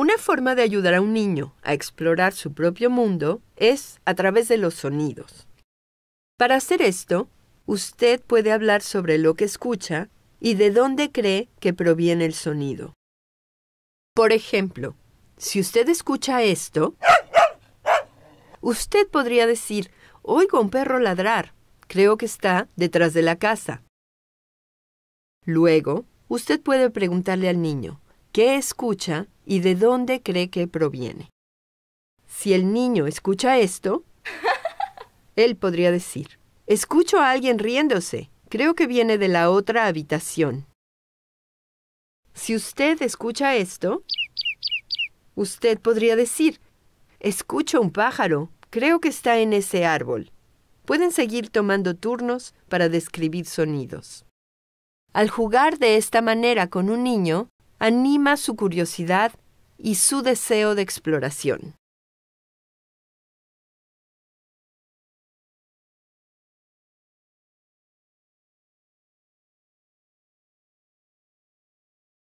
Una forma de ayudar a un niño a explorar su propio mundo es a través de los sonidos. Para hacer esto, usted puede hablar sobre lo que escucha y de dónde cree que proviene el sonido. Por ejemplo, si usted escucha esto, usted podría decir, oigo un perro ladrar, creo que está detrás de la casa. Luego, usted puede preguntarle al niño, ¿qué escucha y de dónde cree que proviene. Si el niño escucha esto, él podría decir, escucho a alguien riéndose, creo que viene de la otra habitación. Si usted escucha esto, usted podría decir, escucho un pájaro, creo que está en ese árbol. Pueden seguir tomando turnos para describir sonidos. Al jugar de esta manera con un niño, anima su curiosidad y su deseo de exploración.